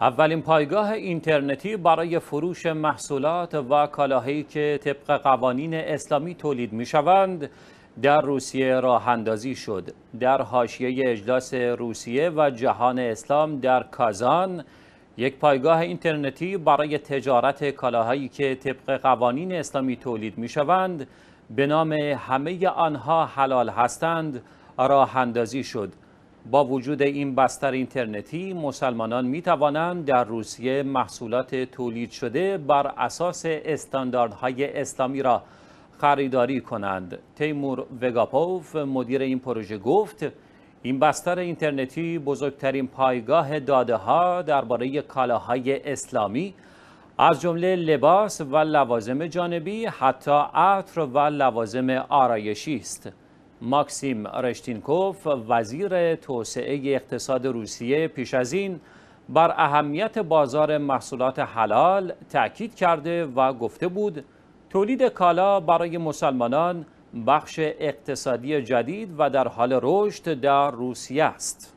اولین پایگاه اینترنتی برای فروش محصولات و کالاهایی که طبق قوانین اسلامی تولید می شوند در روسیه راه شد در حاشیه اجلاس روسیه و جهان اسلام در کازان یک پایگاه اینترنتی برای تجارت کالاهایی که طبق قوانین اسلامی تولید می شوند به نام همه آنها حلال هستند راه اندازی شد با وجود این بستر اینترنتی مسلمانان می توانند در روسیه محصولات تولید شده بر اساس استانداردهای اسلامی را خریداری کنند تیمور وگاپوف مدیر این پروژه گفت این بستر اینترنتی بزرگترین پایگاه داده ها درباره کالاهای اسلامی از جمله لباس و لوازم جانبی حتی عطر و لوازم آرایشی است ماکسیم رشتینکوف وزیر توسعه اقتصاد روسیه پیش از این بر اهمیت بازار محصولات حلال تاکید کرده و گفته بود تولید کالا برای مسلمانان بخش اقتصادی جدید و در حال رشد در روسیه است.